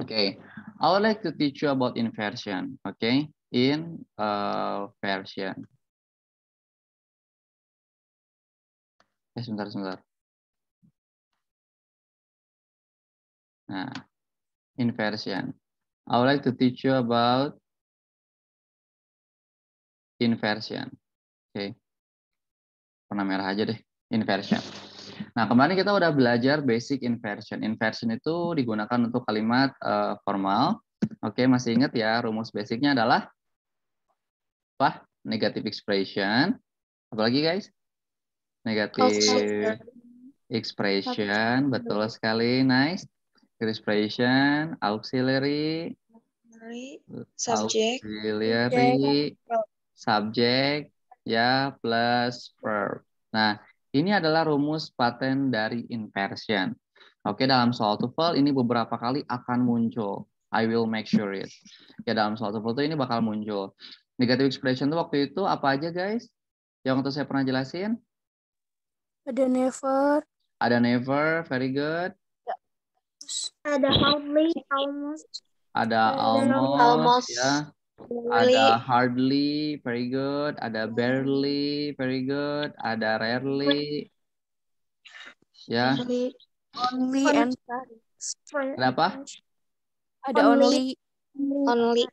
Okay, I would like to teach you about inversion. Okay, in uh, version. Eh, sebentar, sebentar. Nah, inversion. I would like to teach you about inversion. Oke. Okay. Warna merah aja deh, inversion. Nah, kemarin kita udah belajar basic inversion. Inversion itu digunakan untuk kalimat uh, formal. Oke, masih ingat ya, rumus basicnya adalah apa? Negative expression. Apalagi guys? Negative expression, betul sekali. Nice. Expression, auxiliary, subject, auxiliary, subject, ya plus verb. Nah, ini adalah rumus paten dari inversion. Oke, dalam soal TOEFL ini beberapa kali akan muncul. I will make sure it. Ya, dalam soal TOEFL itu ini bakal muncul. Negative expression tuh waktu itu apa aja, guys? Yang waktu saya pernah jelasin? Ada never. Ada never, very good. Ya. Ada hardly, almost. Ada almost, almost. ya. Ada hardly, very good. Ada barely, very good. Ada rarely. Ya. Yeah. Only and Ada apa? Ada only. Only.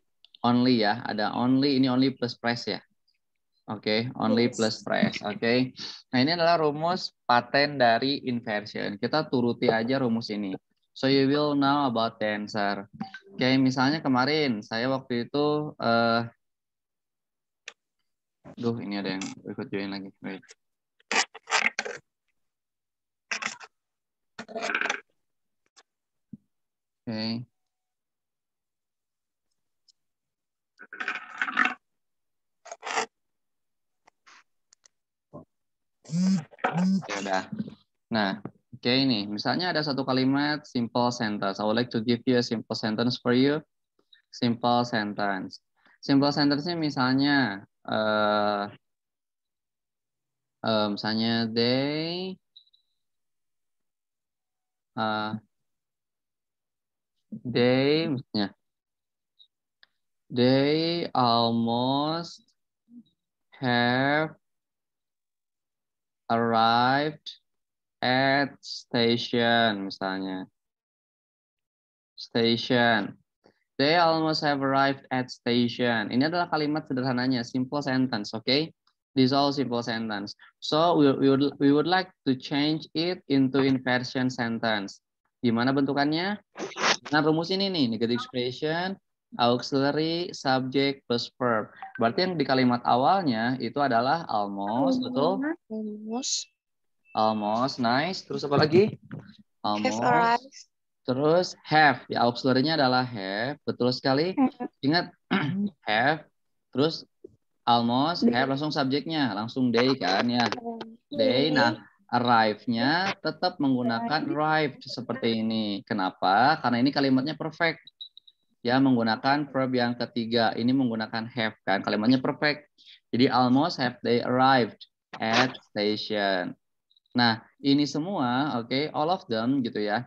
Only ya. Ada only. Ini only plus press ya. Oke, okay, only plus press. Oke. Okay. Nah, ini adalah rumus paten dari inversion. Kita turuti aja rumus ini. So you will know about tensor. Kayak misalnya kemarin saya waktu itu eh uh, duh ini ada yang ikut join lagi. Wait. Oke. Okay. Ya udah. Nah, Oke okay, ini, misalnya ada satu kalimat simple sentence. I would like to give you a simple sentence for you. Simple sentence. Simple sentence-nya misalnya, uh, uh, misalnya they uh, they misalnya they almost have arrived at station misalnya. Station. They almost have arrived at station. Ini adalah kalimat sederhananya, simple sentence, okay? This all simple sentence. So we, we, would, we would like to change it into inversion sentence. Gimana bentukannya? Nah, rumus ini nih, negative expression, auxiliary, subject, plus verb. Berarti yang di kalimat awalnya itu adalah almost, betul? Almost. Almost, nice. Terus apa lagi? Almost. Have arrived. Terus have, ya auxiliary-nya adalah have, betul sekali. Ingat have, terus almost have langsung subjeknya, langsung day kan ya. Day. Nah, arrive-nya tetap menggunakan arrived seperti ini. Kenapa? Karena ini kalimatnya perfect. Ya, menggunakan verb yang ketiga. Ini menggunakan have kan, kalimatnya perfect. Jadi almost have they arrived at station. Nah, ini semua, oke, okay, all of them gitu ya.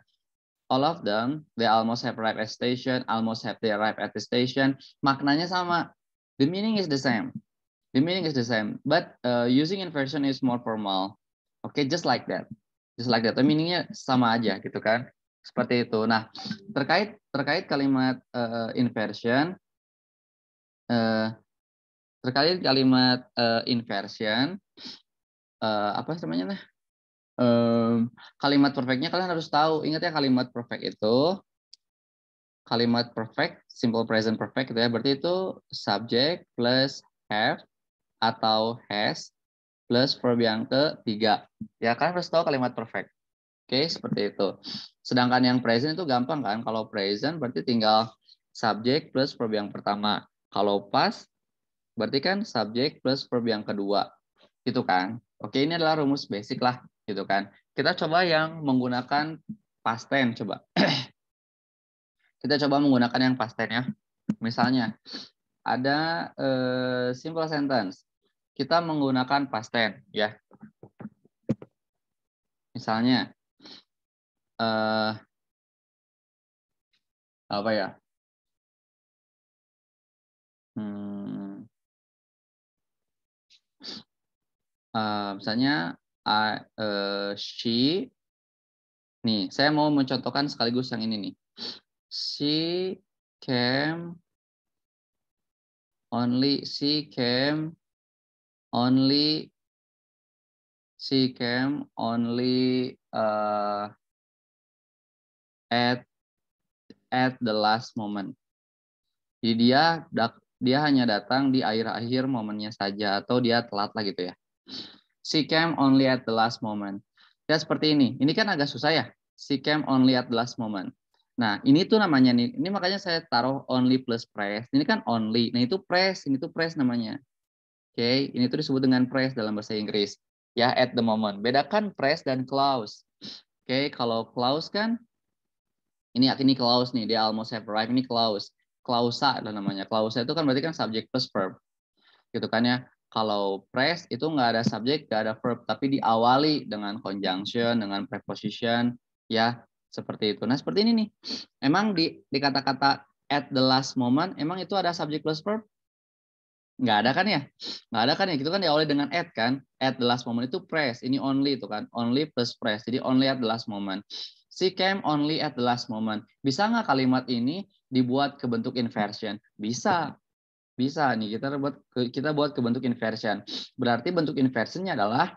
All of them, they almost have arrived at station, almost have they arrived at the station. Maknanya sama. The meaning is the same. The meaning is the same, but uh, using inversion is more formal. Oke, okay, just like that. Just like that. the Meaningnya sama aja gitu kan. Seperti itu. Nah, terkait terkait kalimat uh, inversion uh, terkait kalimat uh, inversion uh, apa namanya nah um, kalimat perfectnya kalian harus tahu. Ingat ya kalimat perfect itu kalimat perfect, simple present perfect gitu ya. Berarti itu subject plus have atau has plus verb yang ketiga. Ya kalian harus tahu kalimat perfect. Oke, seperti itu. Sedangkan yang present itu gampang kan? Kalau present berarti tinggal subject plus verb yang pertama. Kalau pas berarti kan subject plus verb yang kedua. Gitu kan? Oke, ini adalah rumus basic lah gitu kan. Kita coba yang menggunakan past tense coba. kita coba menggunakan yang past tense ya. Misalnya ada uh, simple sentence. Kita menggunakan past tense ya. Misalnya uh, apa ya? uh, misalnya I, uh, e, she nih saya mau mencontohkan sekaligus yang ini nih she came only she came only she came only uh, at at the last moment. Jadi dia dia hanya datang di akhir-akhir momennya saja atau dia telat lah gitu ya. She came only at the last moment. Ya seperti ini. Ini kan agak susah ya. She came only at the last moment. Nah, ini tuh namanya nih. Ini makanya saya taruh only plus press. Ini kan only. Nah, itu press. Ini tuh press namanya. Oke, okay? ini tuh disebut dengan press dalam bahasa Inggris. Ya, at the moment. Bedakan press dan clause. Oke, okay? kalau clause kan ini ya, ini clause nih, dia almost have arrived. Ini clause. Klausa adalah namanya. Klausa itu kan berarti kan subject plus verb. Gitu kan ya kalau press itu nggak ada subjek, nggak ada verb, tapi diawali dengan conjunction, dengan preposition, ya seperti itu. Nah seperti ini nih, emang di di kata-kata at the last moment, emang itu ada subjek plus verb? Nggak ada kan ya? Nggak ada kan ya? Itu kan diawali dengan at kan? At the last moment itu press, ini only itu kan? Only plus press, jadi only at the last moment. She came only at the last moment. Bisa nggak kalimat ini dibuat ke bentuk inversion? Bisa. Bisa nih kita buat kita buat ke bentuk inversion. Berarti bentuk inversionnya adalah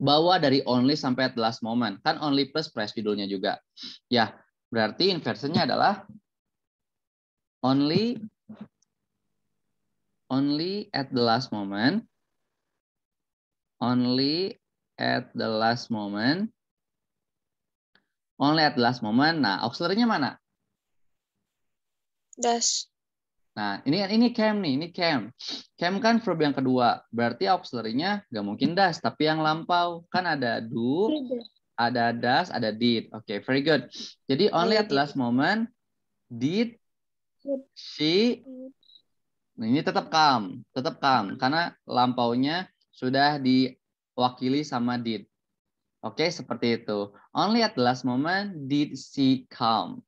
bawa dari only sampai at the last moment. Kan only plus price judulnya juga. Ya, berarti inversionnya adalah only only at the last moment only at the last moment only at the last moment. Nah, auxiliary mana? Dash. Nah, ini ini cam nih, ini cam. Cam kan verb yang kedua. Berarti auxiliary-nya nggak mungkin das, tapi yang lampau. Kan ada do, ada das, ada did. Oke, okay, very good. Jadi only at last moment did she nah, ini tetap calm, tetap calm karena lampaunya sudah diwakili sama did. Oke, okay, seperti itu. Only at last moment did she calm.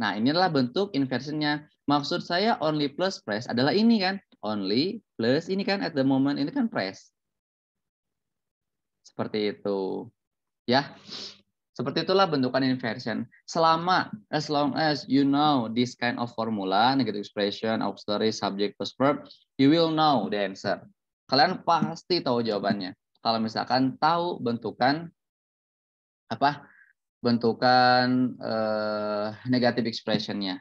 Nah, inilah bentuk inversionnya Maksud saya only plus press adalah ini kan. Only plus ini kan at the moment ini kan press. Seperti itu. Ya. Seperti itulah bentukan inversion. Selama as long as you know this kind of formula, negative expression, auxiliary, subject plus verb, you will know the answer. Kalian pasti tahu jawabannya. Kalau misalkan tahu bentukan apa? bentukan uh, negative expressionnya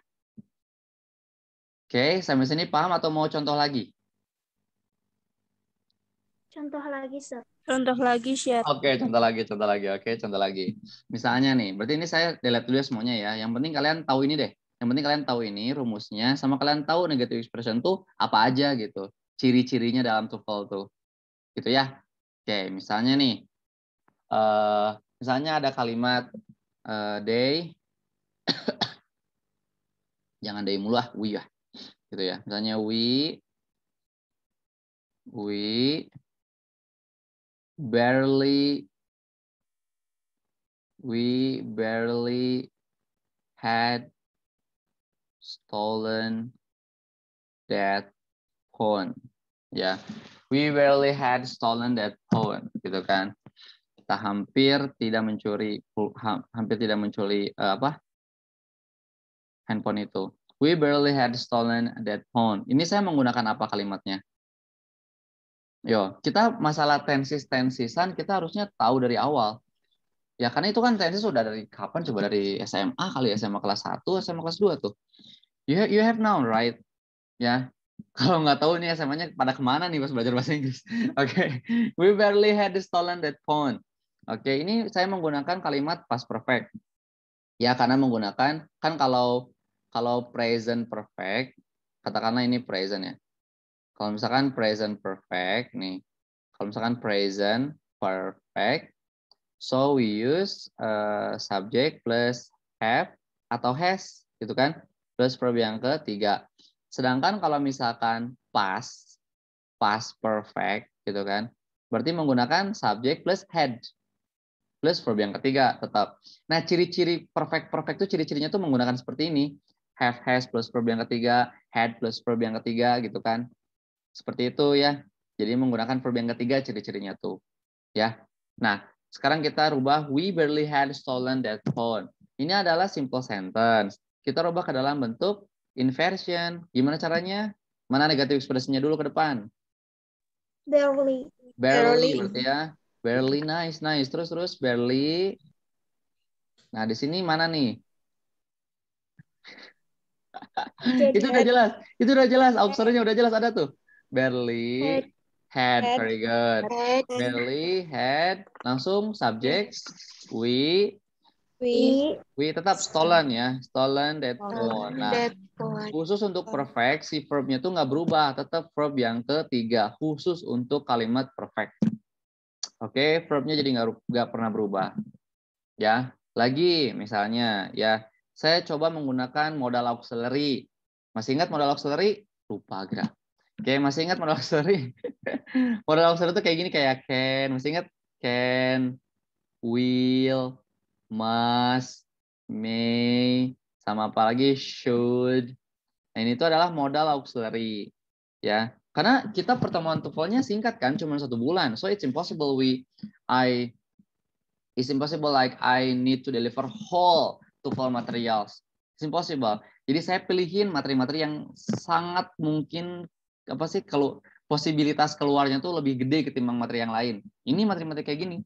Oke, sampai sini paham atau mau contoh lagi? Contoh lagi, Sir. Contoh lagi, share. Oke, contoh lagi, contoh lagi. Oke, contoh lagi. Misalnya nih, berarti ini saya delete dulu ya semuanya ya. Yang penting kalian tahu ini deh. Yang penting kalian tahu ini rumusnya, sama kalian tahu negative expression tuh apa aja gitu. Ciri-cirinya dalam TOEFL tuh. Gitu ya. Oke, misalnya nih. Uh, misalnya ada kalimat uh, day. Jangan day mulu ah, wih ah gitu ya. Misalnya we we barely we barely had stolen that phone. Ya, yeah. we barely had stolen that phone, gitu kan? Kita hampir tidak mencuri, hampir tidak mencuri uh, apa handphone itu. We barely had stolen that phone. Ini saya menggunakan apa kalimatnya? Yo, kita masalah tensis-tensisan kita harusnya tahu dari awal. Ya karena itu kan tensis sudah dari kapan coba dari SMA kali SMA kelas 1, SMA kelas 2 tuh. You have, you have now right? Ya. Kalau nggak tahu nih SMA-nya pada kemana nih pas belajar bahasa Inggris. Oke. okay. We barely had stolen that phone. Oke, okay, ini saya menggunakan kalimat past perfect. Ya karena menggunakan kan kalau kalau present perfect, katakanlah ini present ya. Kalau misalkan present perfect nih, kalau misalkan present perfect, so we use uh, subject plus have atau has gitu kan, plus verb yang ketiga. Sedangkan kalau misalkan past, past perfect gitu kan, berarti menggunakan subject plus had plus verb yang ketiga tetap. Nah, ciri-ciri perfect perfect itu ciri-cirinya tuh menggunakan seperti ini have has plus verb yang ketiga, had plus verb yang ketiga gitu kan. Seperti itu ya. Jadi menggunakan verb yang ketiga ciri-cirinya tuh. Ya. Nah, sekarang kita rubah we barely had stolen that phone. Ini adalah simple sentence. Kita rubah ke dalam bentuk inversion. Gimana caranya? Mana negatif ekspresinya dulu ke depan? Barely. Barely, barely. berarti ya. Barely nice, nice. Terus terus barely. Nah, di sini mana nih? itu udah jelas. Itu udah jelas. Opsornya udah jelas ada tuh. Barely had. had. Very good. Had. Barely had. Langsung subjects, We. We. We tetap stolen ya. Stolen that one. Nah, khusus untuk perfect, si verbnya tuh nggak berubah. Tetap verb yang ketiga. Khusus untuk kalimat perfect. Oke, okay, verbnya jadi nggak nggak pernah berubah. Ya, lagi misalnya ya saya coba menggunakan modal auxiliary. Masih ingat modal auxiliary? Lupa gerak. Oke, masih ingat modal auxiliary? modal auxiliary itu kayak gini, kayak can. Masih ingat? Can, will, must, may, sama apa lagi? Should. Nah, ini itu adalah modal auxiliary. Ya, karena kita pertemuan toefl singkat kan, cuma satu bulan. So it's impossible we I it's impossible like I need to deliver whole tuval materials. It's impossible. Jadi saya pilihin materi-materi yang sangat mungkin apa sih kalau posibilitas keluarnya tuh lebih gede ketimbang materi yang lain. Ini materi-materi kayak gini.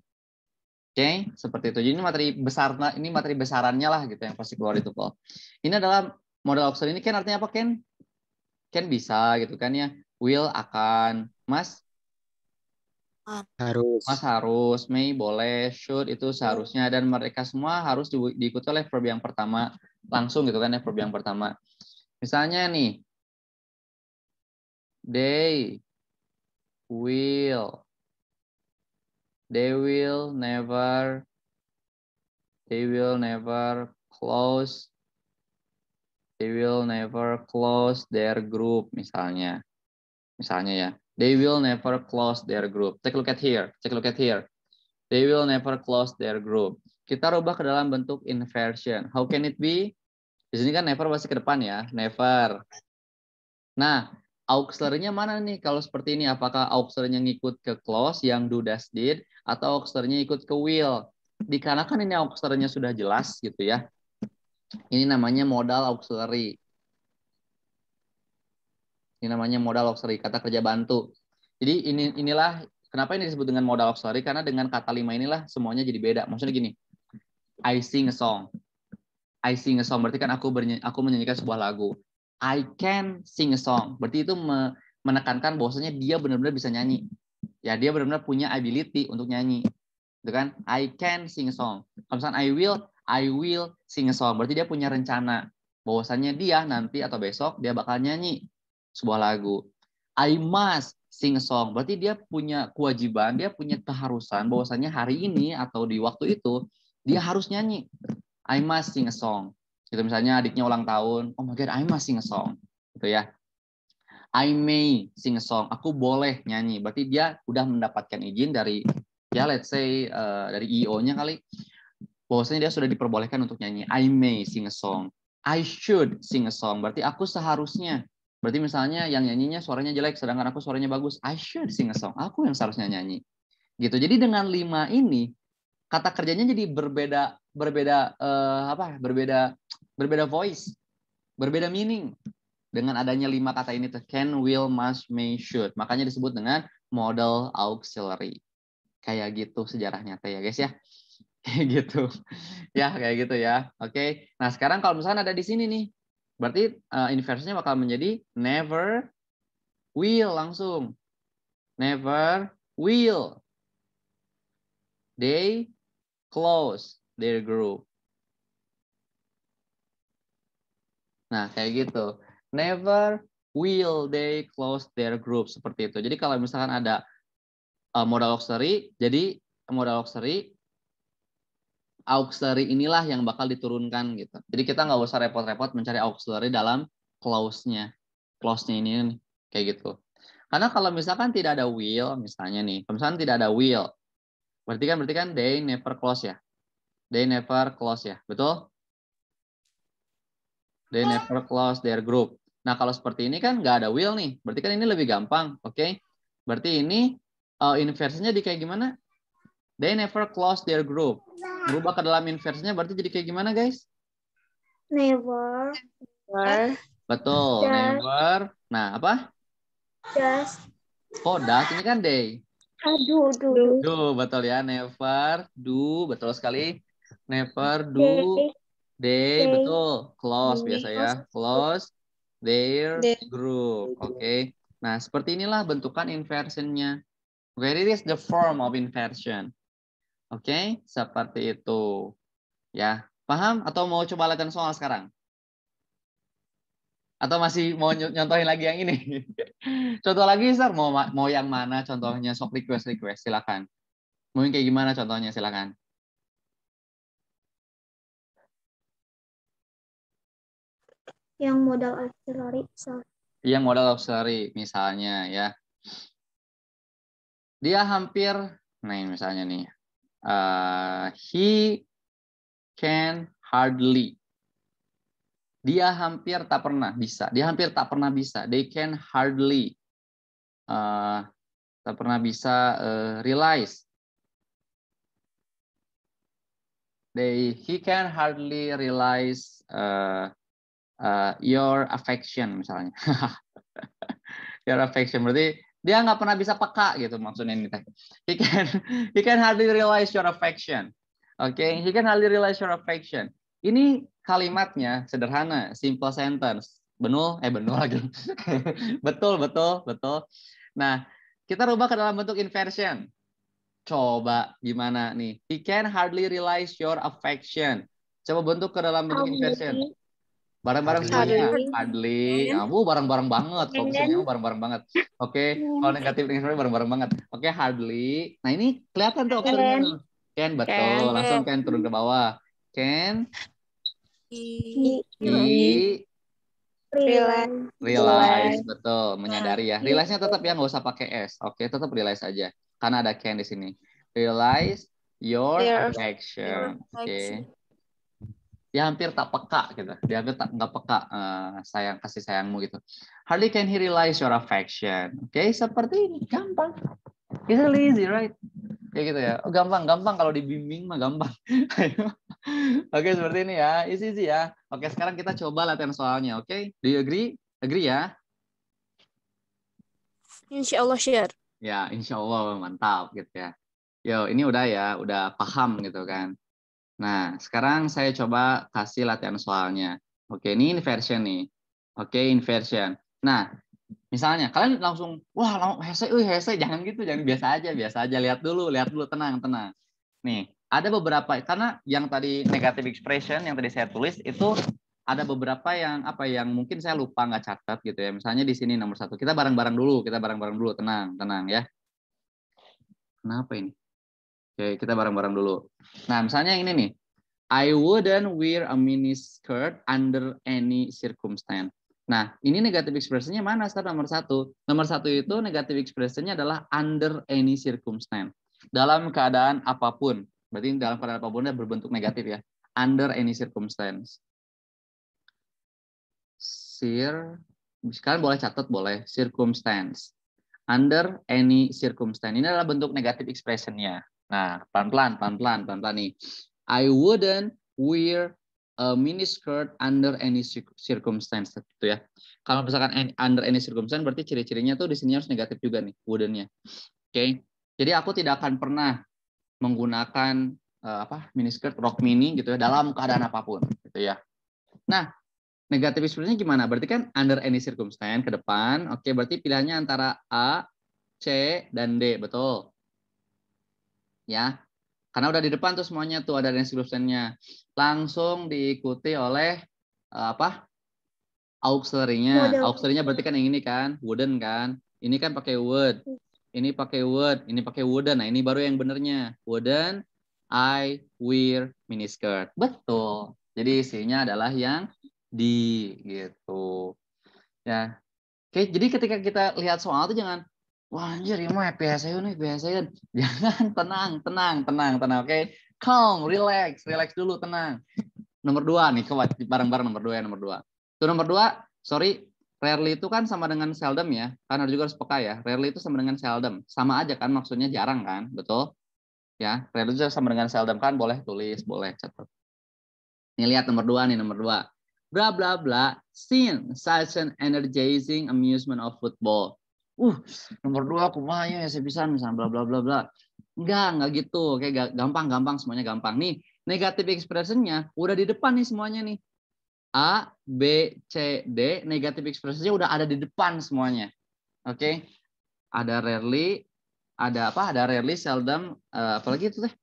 Oke, okay? seperti itu. Jadi ini materi besar, ini materi besarannya lah gitu yang pasti keluar itu Paul. Ini adalah model option ini kan artinya apa Ken? Ken bisa gitu kan ya. Will akan, Mas harus. Mas harus, Mei boleh, shoot itu seharusnya dan mereka semua harus diikuti oleh verb yang pertama langsung gitu kan ya verb yang pertama. Misalnya nih they will they will never they will never close they will never close their group misalnya. Misalnya ya They will never close their group. Take a look at here. Take a look at here. They will never close their group. Kita rubah ke dalam bentuk inversion. How can it be? Di sini kan never masih ke depan ya. Never. Nah, auxiliary-nya mana nih kalau seperti ini? Apakah auxiliary-nya ngikut ke close yang do does did atau auxiliary-nya ikut ke will? Dikarenakan ini auxiliary-nya sudah jelas gitu ya. Ini namanya modal auxiliary. Ini namanya modal luxury kata kerja bantu. Jadi ini inilah kenapa ini disebut dengan modal luxury karena dengan kata lima inilah semuanya jadi beda. Maksudnya gini. I sing a song. I sing a song berarti kan aku bernyanyi, aku menyanyikan sebuah lagu. I can sing a song. Berarti itu menekankan bahwasanya dia benar-benar bisa nyanyi. Ya, dia benar-benar punya ability untuk nyanyi. Itu kan I can sing a song. Kalau misalnya I will, I will sing a song. Berarti dia punya rencana bahwasanya dia nanti atau besok dia bakal nyanyi sebuah lagu. I must sing a song. Berarti dia punya kewajiban, dia punya keharusan bahwasanya hari ini atau di waktu itu dia harus nyanyi. I must sing a song. Gitu misalnya adiknya ulang tahun, oh my god, I must sing a song. Gitu ya. I may sing a song. Aku boleh nyanyi. Berarti dia udah mendapatkan izin dari ya let's say uh, dari Eo nya kali. Bahwasanya dia sudah diperbolehkan untuk nyanyi. I may sing a song. I should sing a song. Berarti aku seharusnya Berarti misalnya yang nyanyinya suaranya jelek, sedangkan aku suaranya bagus. I should sing a song. Aku yang seharusnya nyanyi. Gitu. Jadi dengan lima ini, kata kerjanya jadi berbeda, berbeda eh, apa? Berbeda, berbeda voice, berbeda meaning. Dengan adanya lima kata ini, can, will, must, may, should. Makanya disebut dengan model auxiliary. Kayak gitu sejarahnya teh ya guys ya. Kayak gitu. ya, kayak gitu ya. Oke. Nah, sekarang kalau misalnya ada di sini nih, Berarti uh, bakal menjadi never will langsung. Never will. They close their group. Nah, kayak gitu. Never will they close their group seperti itu. Jadi kalau misalkan ada uh, modal luxury jadi modal luxury auxiliary inilah yang bakal diturunkan gitu. Jadi kita nggak usah repot-repot mencari auxiliary dalam clause-nya. Clause-nya ini kayak gitu. Karena kalau misalkan tidak ada will, misalnya nih, misalkan tidak ada will, berarti kan berarti kan they never close ya. They never close ya, betul? They iya. never close their group. Nah kalau seperti ini kan nggak ada will nih, berarti kan ini lebih gampang, oke? Okay? Berarti ini uh, eh, inversinya di kayak gimana? They never close their group. Berubah ke dalam inverse berarti jadi kayak gimana, guys? Never. Never. Betul, just. never. Nah, apa? Just. Oh, das ini kan they. Aduh, do. Do, do betul ya. Never do, betul sekali. Never do. They, they betul. Close biasa ya. Close their they. group. Oke. Okay. Nah, seperti inilah bentukan inversionnya. Where is the form of inversion? Oke, seperti itu. Ya, paham atau mau coba latihan soal sekarang? Atau masih mau nyontohin lagi yang ini? Contoh lagi, Sir. Mau mau yang mana contohnya? Sok request request silakan. Mungkin kayak gimana contohnya silakan. Yang modal auxiliary. So. Yang modal auxiliary misalnya ya. Dia hampir, nah ini misalnya nih, uh, he can hardly. Dia hampir tak pernah bisa. Dia hampir tak pernah bisa. They can hardly. Uh, tak pernah bisa uh, realize. They he can hardly realize uh, uh, your affection misalnya. your affection berarti dia nggak pernah bisa peka gitu maksudnya ini teh. He can he can hardly realize your affection. Oke, okay? he can hardly realize your affection. Ini kalimatnya sederhana, simple sentence. Benul, eh benul lagi. betul, betul, betul. Nah, kita rubah ke dalam bentuk inversion. Coba gimana nih? He can hardly realize your affection. Coba bentuk ke dalam bentuk inversion. Barang-barang semuanya, Adli, kamu iya. ya, barang-barang banget, iya kalau misalnya kan? barang-barang banget. Oke, okay. Iya. kalau negatif thinking barang-barang banget. Oke, okay, Hadli. Nah ini kelihatan tuh, Ken? Ken. Ken, betul. Ken. Langsung Ken turun ke bawah. Ken. I. I. Realize. Realize, betul. Menyadari ya. Nah, Realize-nya gitu. tetap ya, nggak usah pakai S. Oke, okay, tetap realize aja. Karena ada Ken di sini. Realize your, your action. Oke. Okay dia hampir tak peka gitu dia hampir tak nggak peka uh, sayang kasih sayangmu gitu hardly can he realize your affection oke okay? seperti ini gampang it's easy right kayak gitu ya oh, gampang gampang kalau dibimbing mah gampang oke okay, seperti ini ya it's easy ya oke okay, sekarang kita coba latihan soalnya oke okay? do you agree agree ya Insya Allah share ya insya Allah mantap gitu ya yo ini udah ya udah paham gitu kan Nah, sekarang saya coba kasih latihan soalnya. Oke, ini inversion nih. Oke, inversion. Nah, misalnya kalian langsung, wah, hese, uh, hese, jangan gitu, jangan biasa aja, biasa aja, lihat dulu, lihat dulu, tenang, tenang. Nih, ada beberapa, karena yang tadi negative expression yang tadi saya tulis itu ada beberapa yang apa yang mungkin saya lupa nggak catat gitu ya. Misalnya di sini nomor satu, kita bareng-bareng dulu, kita bareng-bareng dulu, tenang, tenang ya. Kenapa ini? Oke, kita bareng-bareng dulu. Nah, misalnya yang ini nih. I wouldn't wear a mini skirt under any circumstance. Nah, ini negatif expressionnya mana, Star? Nomor satu. Nomor satu itu negatif expressionnya adalah under any circumstance. Dalam keadaan apapun. Berarti dalam keadaan apapun berbentuk negatif ya. Under any circumstance. Sir, kalian boleh catat, boleh. Circumstance. Under any circumstance. Ini adalah bentuk negatif expressionnya. Nah, pelan-pelan, pelan-pelan, pelan-pelan nih. I wouldn't wear a mini skirt under any circumstance gitu ya. Kalau misalkan under any circumstance berarti ciri-cirinya tuh di sini harus negatif juga nih, wouldn't-nya. Oke. Okay. Jadi aku tidak akan pernah menggunakan uh, apa skirt, rock mini gitu ya dalam keadaan apapun gitu ya. Nah, negatif sebenarnya gimana? Berarti kan under any circumstance ke depan. Oke, okay, berarti pilihannya antara A, C, dan D, betul ya. Karena udah di depan tuh semuanya tuh ada description Langsung diikuti oleh eh, apa? auxiliary-nya. Auxiliary-nya berarti kan yang ini kan, wooden kan. Ini kan pakai wood. Ini pakai wood, ini pakai wooden. Nah, ini baru yang benernya. Wooden I wear miniskirt. Betul. Jadi isinya adalah yang di gitu. Ya. Oke, jadi ketika kita lihat soal tuh jangan Wah anjir, ini mah biasa nih, biasa ya Jangan, tenang, tenang, tenang, tenang, oke? Okay? Calm, relax, relax dulu, tenang. Nomor dua nih, bareng-bareng nomor dua ya, nomor dua. Itu nomor dua, sorry, rarely itu kan sama dengan seldom ya. Karena juga harus peka ya. Rarely itu sama dengan seldom. Sama aja kan, maksudnya jarang kan, betul? Ya, rarely itu sama dengan seldom kan, boleh tulis, boleh catat. Nih lihat nomor dua nih, nomor dua. Bla bla bla, seen such an energizing amusement of football uh nomor dua aku mah ya iya, saya bisa misalnya bla bla bla bla enggak enggak gitu oke gampang gampang semuanya gampang nih negatif expressionnya udah di depan nih semuanya nih a b c d negatif expressionnya udah ada di depan semuanya oke ada rarely ada apa ada rarely seldom uh, eh, apalagi itu deh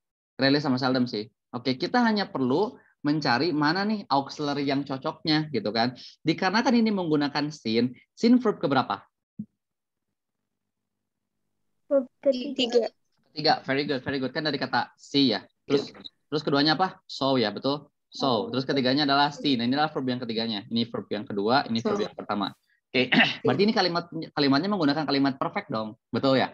rarely sama seldom sih oke kita hanya perlu mencari mana nih auxiliary yang cocoknya gitu kan dikarenakan ini menggunakan sin sin verb keberapa Ketiga. Tiga. Very good, very good. Kan dari kata si ya. Terus yeah. terus keduanya apa? So ya, betul? So. Oh. Terus ketiganya adalah si. Nah, inilah verb yang ketiganya. Ini verb yang kedua, ini verb so. yang pertama. Oke. Okay. Berarti ini kalimat kalimatnya menggunakan kalimat perfect dong. Betul ya?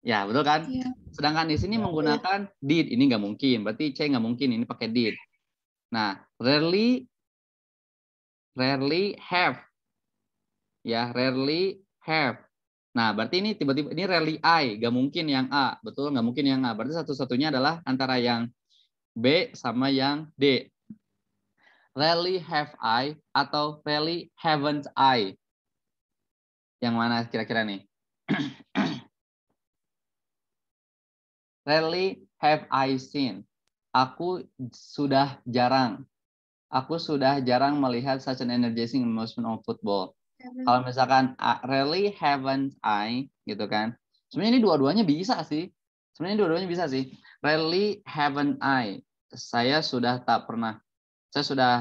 Ya, betul kan? Yeah. Sedangkan di sini yeah. menggunakan did, ini nggak mungkin. Berarti C nggak mungkin, ini pakai did. Nah, rarely rarely have. Ya, rarely have. Nah, berarti ini tiba-tiba ini rally I, nggak mungkin yang A, betul nggak mungkin yang A. Berarti satu-satunya adalah antara yang B sama yang D. Rally have I atau rally haven't I? Yang mana kira-kira nih? rally have I seen? Aku sudah jarang. Aku sudah jarang melihat such an energizing emotion of football. Kalau misalkan ah, really haven't I gitu kan. Sebenarnya ini dua-duanya bisa sih. Sebenarnya dua-duanya bisa sih. Really haven't I. Saya sudah tak pernah. Saya sudah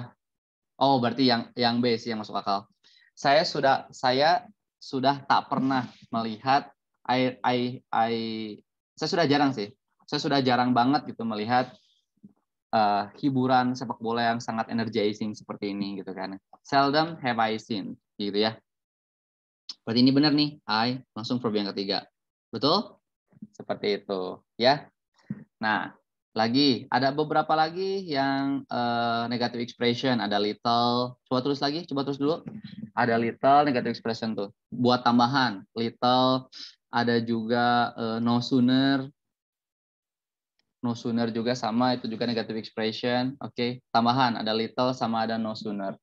Oh, berarti yang yang B sih yang masuk akal. Saya sudah saya sudah tak pernah melihat I I I saya sudah jarang sih. Saya sudah jarang banget gitu melihat uh, hiburan sepak bola yang sangat energizing seperti ini gitu kan. Seldom have I seen gitu ya. Berarti ini benar nih, I langsung verb yang ketiga. Betul? Seperti itu ya. Nah, lagi ada beberapa lagi yang uh, negative expression, ada little. Coba terus lagi, coba terus dulu. Ada little negative expression tuh. Buat tambahan, little ada juga uh, no sooner, no sooner juga sama itu juga negative expression oke okay. tambahan ada little sama ada no sooner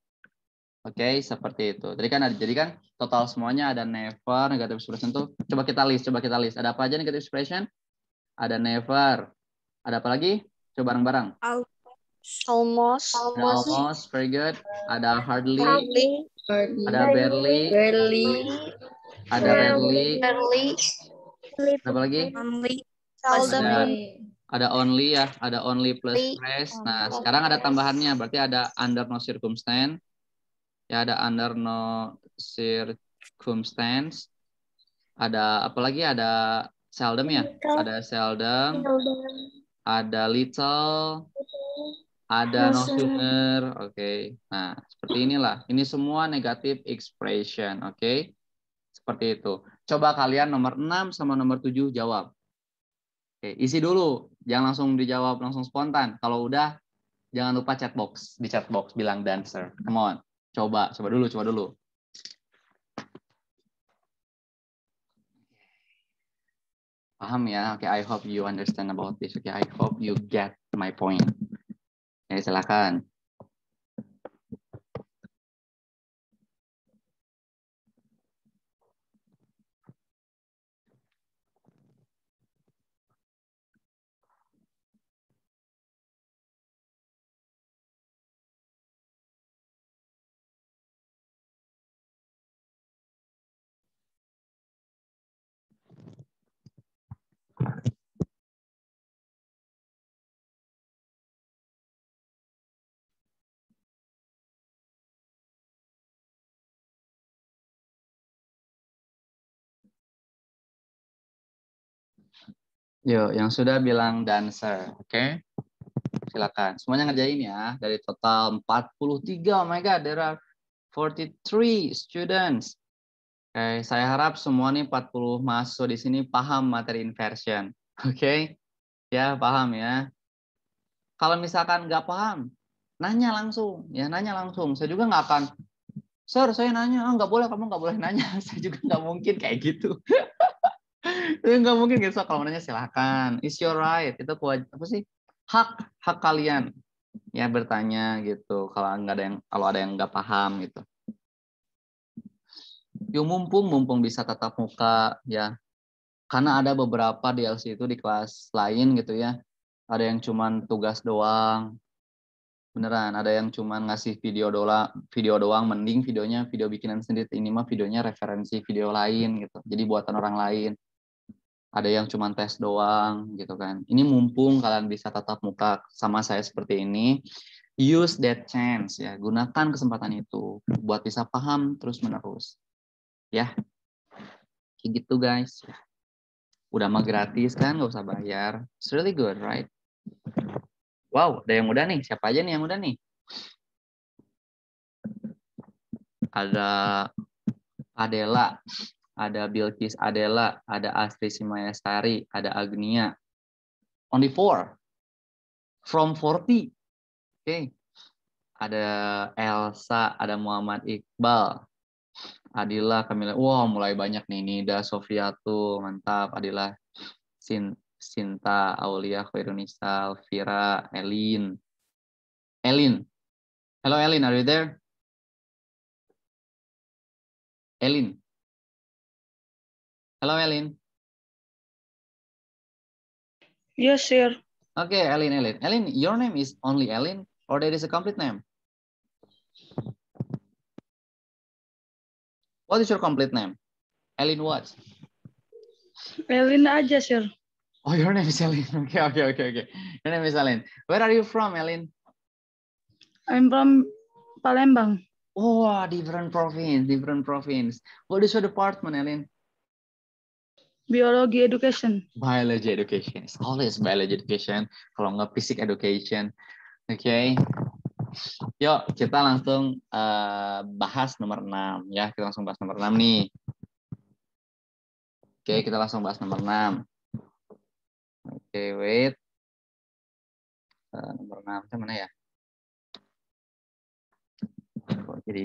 oke okay, seperti itu jadi kan ada jadi kan total semuanya ada never negative expression tuh coba kita list coba kita list ada apa aja negative expression ada never ada apa lagi coba bareng-bareng almost almost. almost very good ada hardly, hardly. ada barely barely ada rarely, rarely. ada apa lagi seldom ada only ya, ada only plus press. Nah, sekarang ada tambahannya, berarti ada under no circumstance. Ya, ada under no circumstance. Ada apalagi Ada seldom ya? Ada seldom. Ada little. Ada no sooner. Oke. Okay. Nah, seperti inilah. Ini semua negative expression, oke? Okay? Seperti itu. Coba kalian nomor 6 sama nomor 7 jawab. Oke, isi dulu, jangan langsung dijawab langsung spontan. Kalau udah, jangan lupa chat box, di chat box bilang dancer. Come on, coba, coba dulu, coba dulu. Paham ya? Oke, okay, I hope you understand about this. Oke, okay, I hope you get my point. okay, silakan. Yo, yang sudah bilang dancer, oke? Okay? Silakan. Semuanya ngerjain ya. Dari total 43, oh my god, there are 43 students. Oke, okay, saya harap semua nih 40 masuk di sini paham materi inversion. Oke? Okay? Ya, paham ya. Kalau misalkan nggak paham, nanya langsung. Ya, nanya langsung. Saya juga nggak akan, Sir, saya nanya. Oh, nggak boleh, kamu nggak boleh nanya. saya juga nggak mungkin kayak gitu. itu nggak mungkin gitu so, kalau nanya silahkan it's your right itu kuat apa sih hak hak kalian ya bertanya gitu kalau nggak ada yang kalau ada yang nggak paham gitu Yuk ya, mumpung mumpung bisa tatap muka ya karena ada beberapa DLC itu di kelas lain gitu ya ada yang cuman tugas doang beneran ada yang cuman ngasih video dola video doang mending videonya video bikinan sendiri ini mah videonya referensi video lain gitu jadi buatan orang lain ada yang cuma tes doang gitu kan. Ini mumpung kalian bisa tatap muka sama saya seperti ini, use that chance ya, gunakan kesempatan itu buat bisa paham terus-menerus. Ya. Kayak gitu guys. Udah mah gratis kan, nggak usah bayar. It's really good, right? Wow, ada yang udah nih. Siapa aja nih yang udah nih? Ada Adela ada Bilkis Adela, ada Astri Simayasari, ada Agnia. Only four. From 40. Oke. Okay. Ada Elsa, ada Muhammad Iqbal, Adila, Kamila. Wow, mulai banyak nih. Nida, tuh, mantap. Adila, Sinta, Aulia, Khairunisa, Fira, Elin. Elin. Hello, Elin. Are you there? Elin. Hello, Ellen. Yes, sir. Okay, Ellen, Ellen. Ellen, your name is only Ellen or there is a complete name? What is your complete name? Ellen what? Ellen aja, sir. Oh, your name is Ellen. Okay, okay, okay, okay. Your name is Ellen. Where are you from, Ellen? I'm from Palembang. Oh, different province, different province. What is your department, Ellen? biologi education biology education it's always biology education kalau nggak fisik education oke okay. yuk kita langsung uh, bahas nomor 6 ya kita langsung bahas nomor 6 nih oke okay, kita langsung bahas nomor 6 oke okay, wait uh, nomor 6 itu mana ya jadi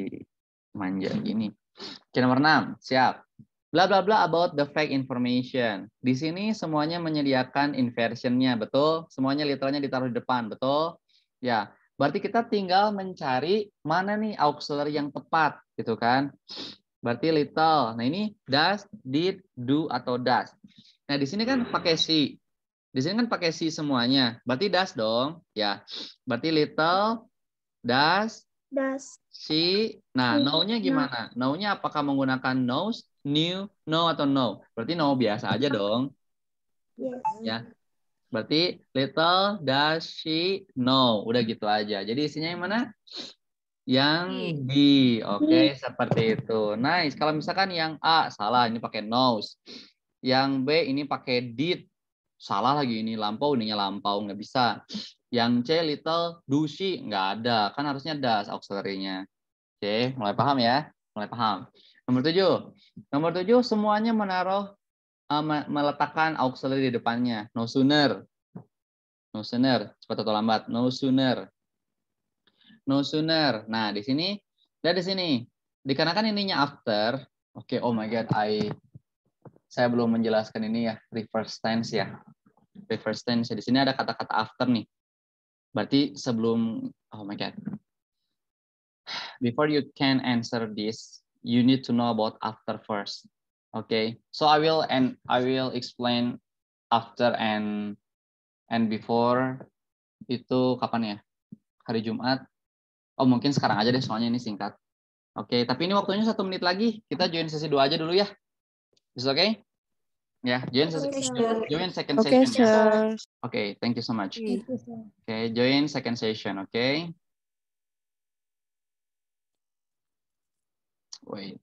manja gini oke nomor 6 siap bla bla bla about the fake information. Di sini semuanya menyediakan inversionnya, betul? Semuanya literalnya ditaruh di depan, betul? Ya, berarti kita tinggal mencari mana nih auxiliary yang tepat, gitu kan? Berarti little. Nah ini does, did, do atau does. Nah di sini kan pakai si. Di sini kan pakai si semuanya. Berarti does dong, ya. Berarti little, does, does. Si. Nah, nownya gimana? Nah. Nownya apakah menggunakan knows? new, no atau no. Berarti no biasa aja iya. dong. Yes. Iya. Ya. Berarti little does she know. Udah gitu aja. Jadi isinya yang mana? Yang B. Oke, okay, seperti itu. Nice. Kalau misalkan yang A salah, ini pakai knows. Yang B ini pakai did. Salah lagi ini lampau, ininya lampau nggak bisa. Yang C little do she nggak ada. Kan harusnya das auxiliary-nya. Oke, okay, mulai paham ya? Mulai paham. Nomor tujuh. Nomor tujuh, semuanya menaruh uh, meletakkan auxiliary di depannya. No sooner. No sooner. Cepat atau lambat. No sooner. No sooner. Nah, di sini. Dan di sini. Dikarenakan ininya after. Oke, okay, oh my God. I, saya belum menjelaskan ini ya. Reverse tense ya. Reverse tense. Ya. Di sini ada kata-kata after nih. Berarti sebelum. Oh my God. Before you can answer this, you need to know about after first. Okay, so I will and I will explain after and and before itu kapan ya? Hari Jumat. Oh mungkin sekarang aja deh soalnya ini singkat. Oke, okay, tapi ini waktunya satu menit lagi. Kita join sesi dua aja dulu ya. Is okay? Ya, yeah, join sesi join second session. Oke, okay, thank you so much. Oke, okay, join second session. Oke. Okay? Wait.